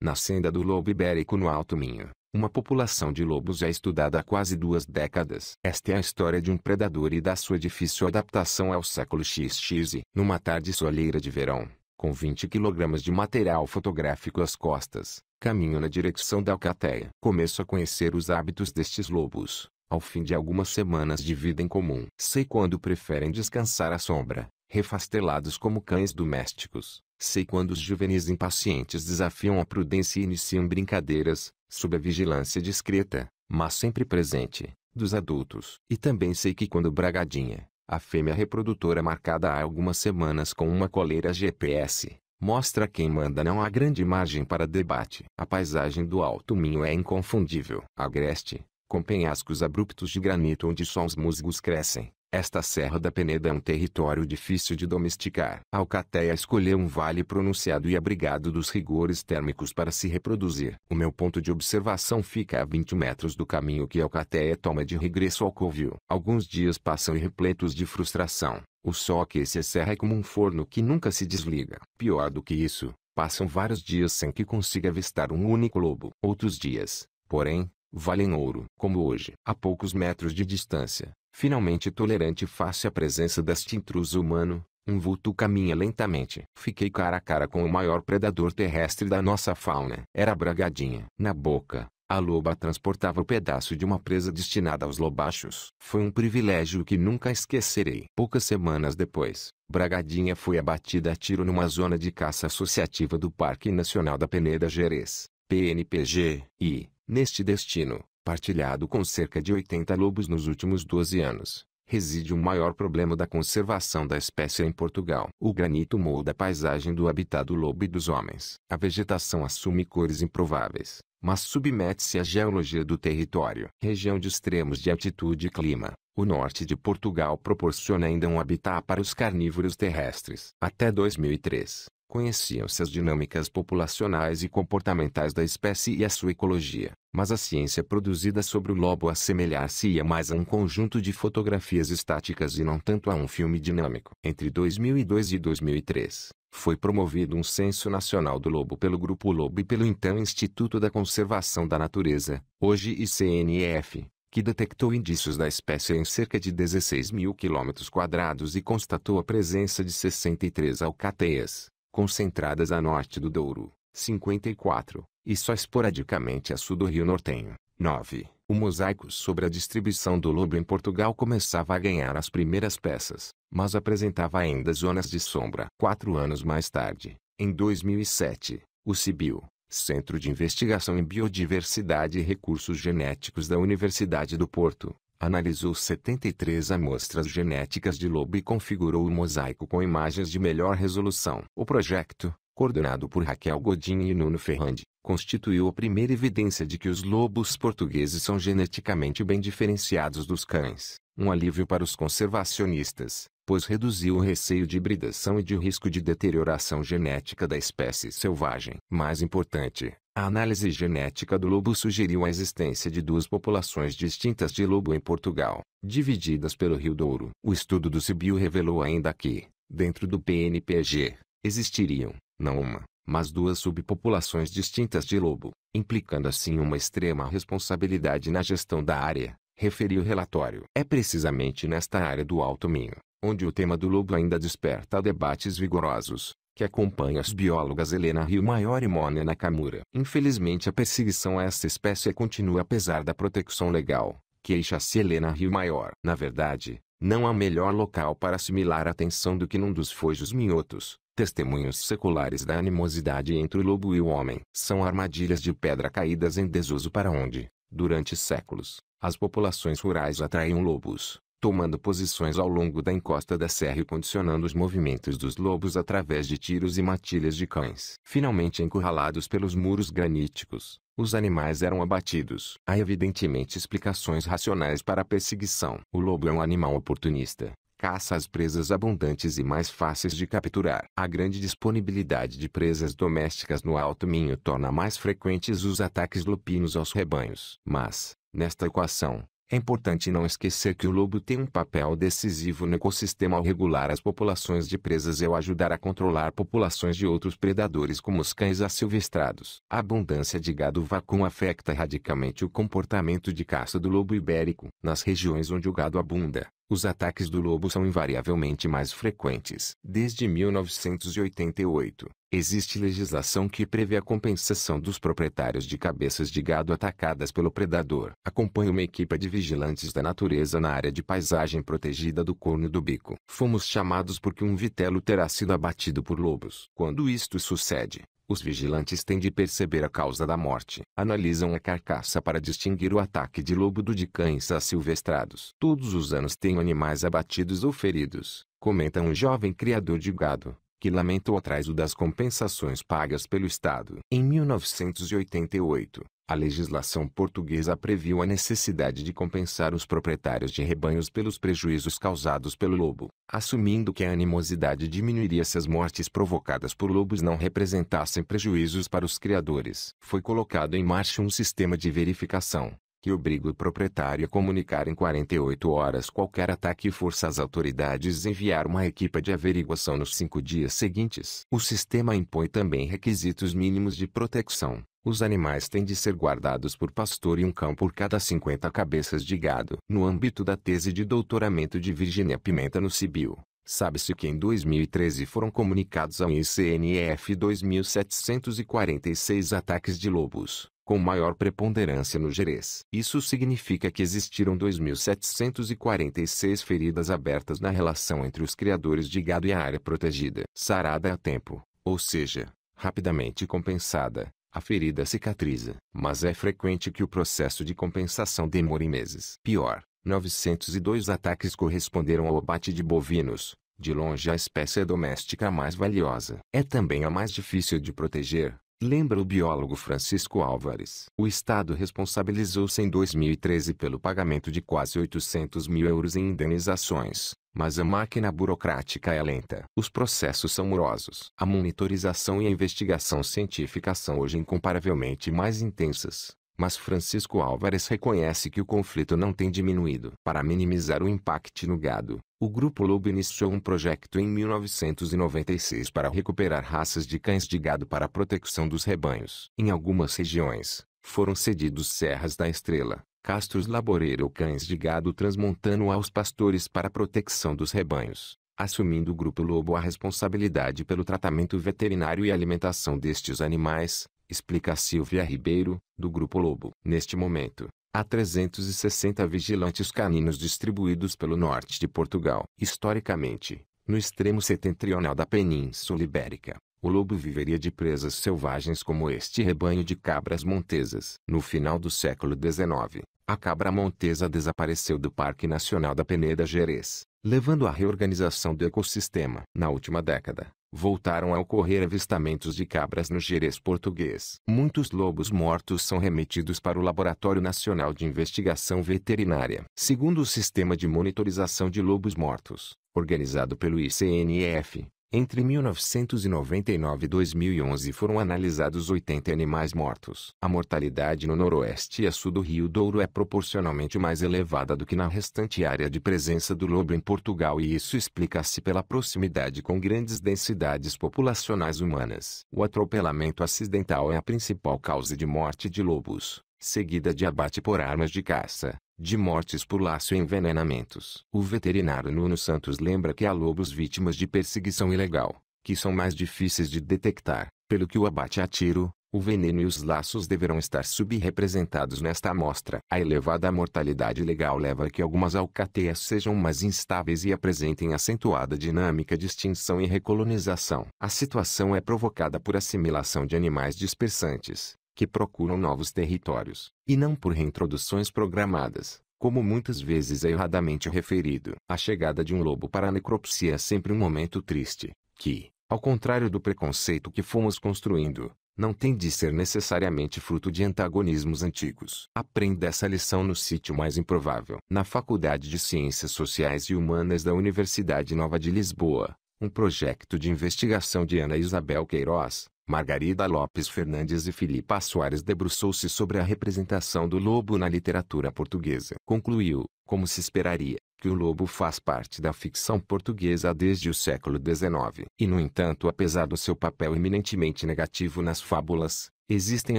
Na senda do lobo ibérico no Alto Minho, uma população de lobos é estudada há quase duas décadas. Esta é a história de um predador e da sua difícil adaptação ao século XX. Numa tarde soleira de verão, com 20 kg de material fotográfico às costas, caminho na direção da Alcateia. Começo a conhecer os hábitos destes lobos ao fim de algumas semanas de vida em comum. Sei quando preferem descansar à sombra, refastelados como cães domésticos. Sei quando os juvenis impacientes desafiam a prudência e iniciam brincadeiras, sob a vigilância discreta, mas sempre presente, dos adultos. E também sei que quando Bragadinha, a fêmea reprodutora marcada há algumas semanas com uma coleira GPS, mostra quem manda não há grande margem para debate. A paisagem do Alto Minho é inconfundível. Agreste, com penhascos abruptos de granito onde só os musgos crescem. Esta Serra da Peneda é um território difícil de domesticar. A alcateia escolheu um vale pronunciado e abrigado dos rigores térmicos para se reproduzir. O meu ponto de observação fica a 20 metros do caminho que a alcateia toma de regresso ao covil. Alguns dias passam repletos de frustração. O sol aquece a serra é como um forno que nunca se desliga. Pior do que isso, passam vários dias sem que consiga avistar um único lobo. Outros dias, porém, valem ouro. Como hoje, a poucos metros de distância, finalmente tolerante face à presença deste intruso humano, um vulto caminha lentamente. Fiquei cara a cara com o maior predador terrestre da nossa fauna. Era Bragadinha. Na boca, a loba transportava o pedaço de uma presa destinada aos lobachos. Foi um privilégio que nunca esquecerei. Poucas semanas depois, Bragadinha foi abatida a tiro numa zona de caça associativa do Parque Nacional da Peneda Gerês, PNPG, e, Neste destino, partilhado com cerca de 80 lobos nos últimos 12 anos, reside o maior problema da conservação da espécie em Portugal. O granito molda a paisagem do habitat do lobo e dos homens. A vegetação assume cores improváveis, mas submete-se à geologia do território. Região de extremos de altitude e clima. O norte de Portugal proporciona ainda um habitat para os carnívoros terrestres. Até 2003, Conheciam-se as dinâmicas populacionais e comportamentais da espécie e a sua ecologia, mas a ciência produzida sobre o lobo assemelhar-se-ia mais a um conjunto de fotografias estáticas e não tanto a um filme dinâmico. Entre 2002 e 2003, foi promovido um Censo Nacional do Lobo pelo Grupo Lobo e pelo então Instituto da Conservação da Natureza, hoje ICNF, que detectou indícios da espécie em cerca de 16 mil quilômetros quadrados e constatou a presença de 63 alcateias, concentradas a norte do Douro, 54, e só esporadicamente a sul do Rio Nortenho, 9. O mosaico sobre a distribuição do lobo em Portugal começava a ganhar as primeiras peças, mas apresentava ainda zonas de sombra. Quatro anos mais tarde, em 2007, o CIBIO, Centro de Investigação em Biodiversidade e Recursos Genéticos da Universidade do Porto, Analisou 73 amostras genéticas de lobo e configurou o mosaico com imagens de melhor resolução. O projeto, coordenado por Raquel Godin e Nuno Ferrandi, constituiu a primeira evidência de que os lobos portugueses são geneticamente bem diferenciados dos cães. Um alívio para os conservacionistas pois reduziu o receio de hibridação e de risco de deterioração genética da espécie selvagem. Mais importante, a análise genética do lobo sugeriu a existência de duas populações distintas de lobo em Portugal, divididas pelo Rio Douro. O estudo do Cibio revelou ainda que, dentro do PNPG, existiriam, não uma, mas duas subpopulações distintas de lobo, implicando assim uma extrema responsabilidade na gestão da área, referiu o relatório. É precisamente nesta área do Alto Minho, onde o tema do lobo ainda desperta debates vigorosos, que acompanha as biólogas Helena Rio Maior e Mônica Nakamura. Infelizmente a perseguição a esta espécie continua apesar da proteção legal, queixa-se Helena Rio Maior. Na verdade, não há melhor local para assimilar a atenção do que num dos fojos minhotos, testemunhos seculares da animosidade entre o lobo e o homem. São armadilhas de pedra caídas em desuso para onde, durante séculos, as populações rurais atraíam lobos, tomando posições ao longo da encosta da serra e condicionando os movimentos dos lobos através de tiros e matilhas de cães. Finalmente encurralados pelos muros graníticos, os animais eram abatidos. Há evidentemente explicações racionais para a perseguição. O lobo é um animal oportunista. Caça as presas abundantes e mais fáceis de capturar. A grande disponibilidade de presas domésticas no Alto Minho torna mais frequentes os ataques lupinos aos rebanhos. Mas, nesta equação, é importante não esquecer que o lobo tem um papel decisivo no ecossistema ao regular as populações de presas e ao ajudar a controlar populações de outros predadores como os cães assilvestrados. A abundância de gado vacum afeta radicalmente o comportamento de caça do lobo ibérico. Nas regiões onde o gado abunda, os ataques do lobo são invariavelmente mais frequentes. Desde 1988, existe legislação que prevê a compensação dos proprietários de cabeças de gado atacadas pelo predador. Acompanhe uma equipe de vigilantes da natureza na área de paisagem protegida do Corno do Bico. Fomos chamados porque um vitelo terá sido abatido por lobos. Quando isto sucede, os vigilantes têm de perceber a causa da morte. Analisam a carcaça para distinguir o ataque de lobo do de cães assilvestrados. Todos os anos tem animais abatidos ou feridos, comenta um jovem criador de gado que lamentou atraso das compensações pagas pelo Estado. Em 1988, a legislação portuguesa previu a necessidade de compensar os proprietários de rebanhos pelos prejuízos causados pelo lobo, assumindo que a animosidade diminuiria se as mortes provocadas por lobos não representassem prejuízos para os criadores. Foi colocado em marcha um sistema de verificação, que obriga o proprietário a comunicar em 48 horas qualquer ataque e força as autoridades enviar uma equipa de averiguação nos cinco dias seguintes. O sistema impõe também requisitos mínimos de proteção. Os animais têm de ser guardados por pastor e um cão por cada 50 cabeças de gado. No âmbito da tese de doutoramento de Virginia Pimenta no Cibio, Sabe-se que em 2013 foram comunicados ao ICNF 2.746 ataques de lobos, com maior preponderância no Gerês. Isso significa que existiram 2.746 feridas abertas na relação entre os criadores de gado e a área protegida. Sarada a tempo, ou seja, rapidamente compensada, a ferida cicatriza. Mas é frequente que o processo de compensação demore meses. Pior, 902 ataques corresponderam ao abate de bovinos, de longe a espécie doméstica mais valiosa. É também a mais difícil de proteger, Lembra o biólogo Francisco Álvares. O Estado responsabilizou-se em 2013 pelo pagamento de quase 800 mil euros em indenizações, mas a máquina burocrática é lenta. Os processos são morosos. A monitorização e a investigação científica são hoje incomparavelmente mais intensas. Mas Francisco Álvares reconhece que o conflito não tem diminuído. Para minimizar o impacto no gado, o Grupo Lobo iniciou um projeto em 1996 para recuperar raças de cães de gado para a proteção dos rebanhos. Em algumas regiões, foram cedidos serras da estrela, castros laboreiro ou cães de gado transmontano aos pastores para a proteção dos rebanhos, assumindo o Grupo Lobo a responsabilidade pelo tratamento veterinário e alimentação destes animais, explica Silvia Ribeiro, do Grupo Lobo. Neste momento, há 360 vigilantes caninos distribuídos pelo norte de Portugal. Historicamente, no extremo setentrional da Península Ibérica, o lobo viveria de presas selvagens como este rebanho de cabras montesas. No final do século XIX, a cabra montesa desapareceu do Parque Nacional da Peneda Gerês, levando à reorganização do ecossistema. Na última década, voltaram a ocorrer avistamentos de cabras no Jerez português. Muitos lobos mortos são remetidos para o Laboratório Nacional de Investigação Veterinária. Segundo o Sistema de Monitorização de Lobos Mortos, organizado pelo ICNF, entre 1999 e 2011 foram analisados 80 animais mortos. A mortalidade no noroeste e a sul do Rio Douro é proporcionalmente mais elevada do que na restante área de presença do lobo em Portugal e isso explica-se pela proximidade com grandes densidades populacionais humanas. O atropelamento acidental é a principal causa de morte de lobos seguida de abate por armas de caça, de mortes por laço e envenenamentos. O veterinário Nuno Santos lembra que há lobos vítimas de perseguição ilegal, que são mais difíceis de detectar, pelo que o abate a tiro, o veneno e os laços deverão estar subrepresentados nesta amostra. A elevada mortalidade legal leva a que algumas alcateias sejam mais instáveis e apresentem acentuada dinâmica de extinção e recolonização. A situação é provocada por assimilação de animais dispersantes, que procuram novos territórios, e não por reintroduções programadas, como muitas vezes é erradamente referido. A chegada de um lobo para a necropsia é sempre um momento triste, que, ao contrário do preconceito que fomos construindo, não tem de ser necessariamente fruto de antagonismos antigos. Aprenda essa lição no sítio mais improvável. Na Faculdade de Ciências Sociais e Humanas da Universidade Nova de Lisboa, um projeto de investigação de Ana Isabel Queiroz, Margarida Lopes Fernandes e Filipa Soares debruçou-se sobre a representação do lobo na literatura portuguesa. Concluiu, como se esperaria, que o lobo faz parte da ficção portuguesa desde o século XIX. E no entanto, apesar do seu papel eminentemente negativo nas fábulas, existem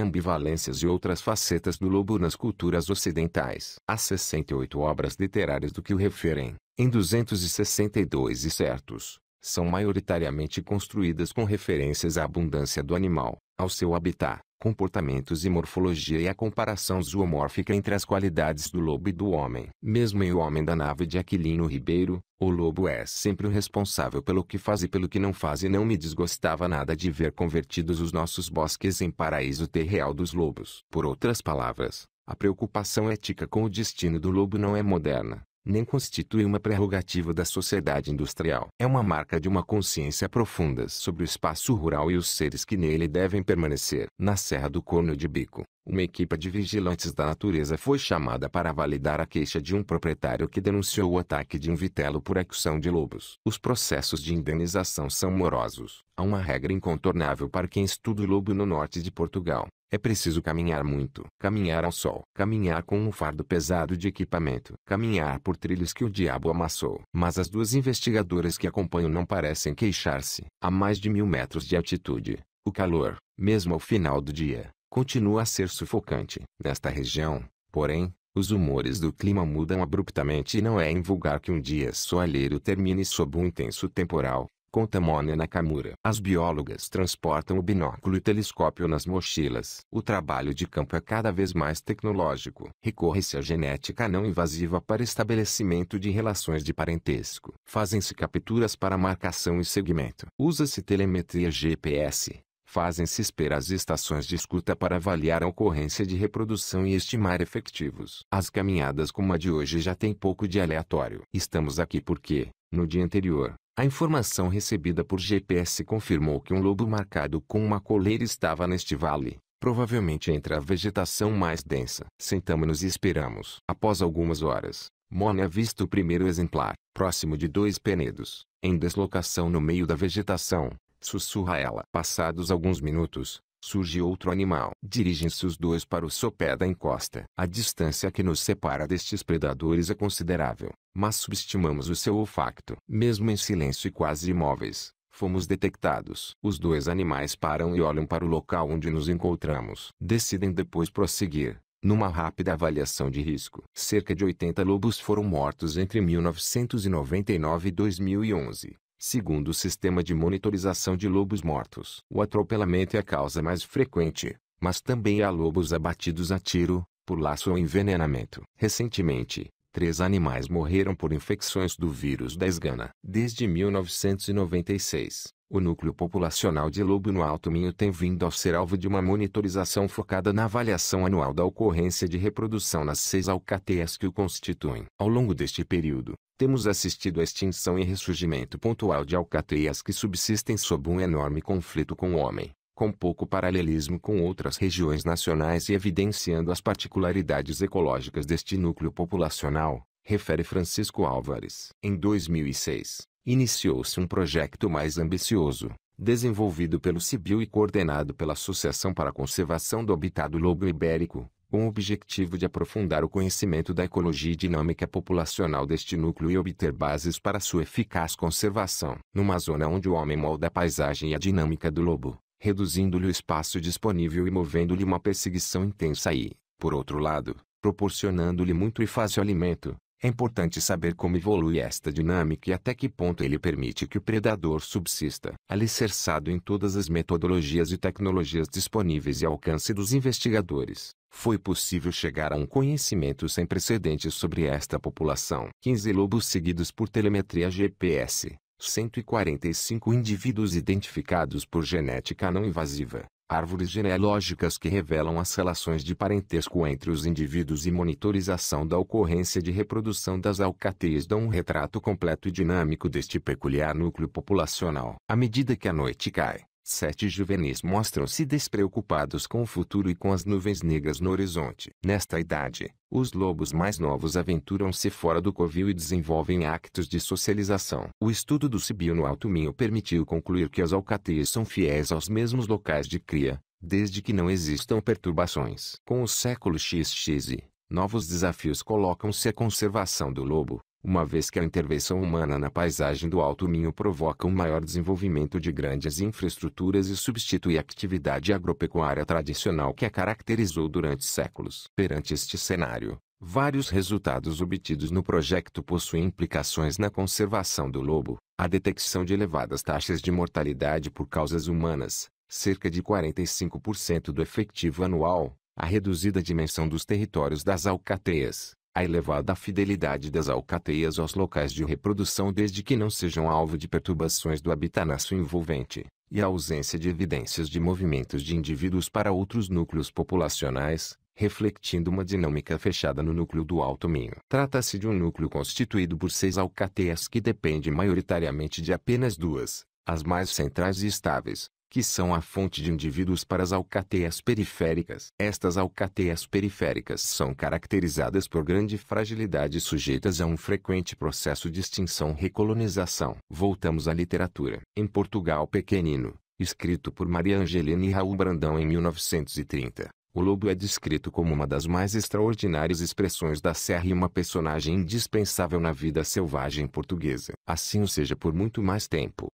ambivalências e outras facetas do lobo nas culturas ocidentais. Há 68 obras literárias do que o referem, em 262 e certos, são maioritariamente construídas com referências à abundância do animal, ao seu habitat, comportamentos e morfologia e à comparação zoomórfica entre as qualidades do lobo e do homem. Mesmo em O Homem da Nave de Aquilino Ribeiro, o lobo é sempre o responsável pelo que faz e pelo que não faz e não me desgostava nada de ver convertidos os nossos bosques em paraíso terreal dos lobos. Por outras palavras, a preocupação ética com o destino do lobo não é moderna, nem constitui uma prerrogativa da sociedade industrial. É uma marca de uma consciência profunda sobre o espaço rural e os seres que nele devem permanecer. Na Serra do Corno de Bico, uma equipe de vigilantes da natureza foi chamada para validar a queixa de um proprietário que denunciou o ataque de um vitelo por acção de lobos. Os processos de indenização são morosos. Há uma regra incontornável para quem estuda o lobo no norte de Portugal. É preciso caminhar muito, caminhar ao sol, caminhar com um fardo pesado de equipamento, caminhar por trilhos que o diabo amassou. Mas as duas investigadoras que acompanham não parecem queixar-se. A mais de mil metros de altitude, o calor, mesmo ao final do dia, continua a ser sufocante. Nesta região, porém, os humores do clima mudam abruptamente e não é invulgar que um dia soalheiro termine sob um intenso temporal, Conta Mona Nakamura. As biólogas transportam o binóculo e telescópio nas mochilas. O trabalho de campo é cada vez mais tecnológico. Recorre-se à genética não invasiva para estabelecimento de relações de parentesco. Fazem-se capturas para marcação e segmento. Usa-se telemetria GPS. Fazem-se esperas as estações de escuta para avaliar a ocorrência de reprodução e estimar efetivos. As caminhadas como a de hoje já têm pouco de aleatório. Estamos aqui porque, no dia anterior, a informação recebida por GPS confirmou que um lobo marcado com uma coleira estava neste vale, provavelmente entre a vegetação mais densa. Sentamos-nos e esperamos. Após algumas horas, Mone avista é o primeiro exemplar, próximo de dois penedos, em deslocação no meio da vegetação, sussurra ela. Passados alguns minutos, surge outro animal. Dirigem-se os dois para o sopé da encosta. A distância que nos separa destes predadores é considerável, mas subestimamos o seu olfato. Mesmo em silêncio e quase imóveis, fomos detectados. Os dois animais param e olham para o local onde nos encontramos. Decidem depois prosseguir. Numa rápida avaliação de risco, cerca de 80 lobos foram mortos entre 1999 e 2011. Segundo o sistema de monitorização de lobos mortos, o atropelamento é a causa mais frequente, mas também há lobos abatidos a tiro, por laço ou envenenamento. Recentemente, três animais morreram por infecções do vírus da esgana. Desde 1996, o núcleo populacional de Lobo no Alto Minho tem vindo a ser alvo de uma monitorização focada na avaliação anual da ocorrência de reprodução nas seis alcateias que o constituem. Ao longo deste período, temos assistido à extinção e ressurgimento pontual de alcateias que subsistem sob um enorme conflito com o homem, com pouco paralelismo com outras regiões nacionais e evidenciando as particularidades ecológicas deste núcleo populacional, refere Francisco Álvares. Em 2006, iniciou-se um projeto mais ambicioso, desenvolvido pelo Cibio e coordenado pela Associação para a Conservação do Habitat do Lobo Ibérico, com o objetivo de aprofundar o conhecimento da ecologia e dinâmica populacional deste núcleo e obter bases para sua eficaz conservação, numa zona onde o homem molda a paisagem e a dinâmica do lobo, reduzindo-lhe o espaço disponível e movendo-lhe uma perseguição intensa e, por outro lado, proporcionando-lhe muito e fácil alimento, é importante saber como evolui esta dinâmica e até que ponto ele permite que o predador subsista, alicerçado em todas as metodologias e tecnologias disponíveis e alcance dos investigadores. Foi possível chegar a um conhecimento sem precedentes sobre esta população. 15 lobos seguidos por telemetria GPS, 145 indivíduos identificados por genética não invasiva, árvores genealógicas que revelam as relações de parentesco entre os indivíduos e monitorização da ocorrência de reprodução das alcateias dão um retrato completo e dinâmico deste peculiar núcleo populacional. À medida que a noite cai, Sete juvenis mostram-se despreocupados com o futuro e com as nuvens negras no horizonte. Nesta idade, os lobos mais novos aventuram-se fora do covil e desenvolvem actos de socialização. O estudo do Sibiu no Alto Minho permitiu concluir que as alcateias são fiéis aos mesmos locais de cria, desde que não existam perturbações. Com o século XX novos desafios colocam-se à conservação do lobo uma vez que a intervenção humana na paisagem do Alto Minho provoca um maior desenvolvimento de grandes infraestruturas e substitui a atividade agropecuária tradicional que a caracterizou durante séculos. Perante este cenário, vários resultados obtidos no projeto possuem implicações na conservação do lobo, a detecção de elevadas taxas de mortalidade por causas humanas, cerca de 45% do efetivo anual, a reduzida dimensão dos territórios das alcateias, a elevada fidelidade das alcateias aos locais de reprodução desde que não sejam alvo de perturbações do habitat envolvente, e a ausência de evidências de movimentos de indivíduos para outros núcleos populacionais, refletindo uma dinâmica fechada no núcleo do Alto Minho. Trata-se de um núcleo constituído por seis alcateias que dependem maioritariamente de apenas duas, as mais centrais e estáveis, que são a fonte de indivíduos para as alcateias periféricas. Estas alcateias periféricas são caracterizadas por grande fragilidade sujeitas a um frequente processo de extinção-recolonização. Voltamos à literatura. Em Portugal Pequenino, escrito por Maria Angelina e Raul Brandão em 1930. O lobo é descrito como uma das mais extraordinárias expressões da serra e uma personagem indispensável na vida selvagem portuguesa. Assim o seja por muito mais tempo.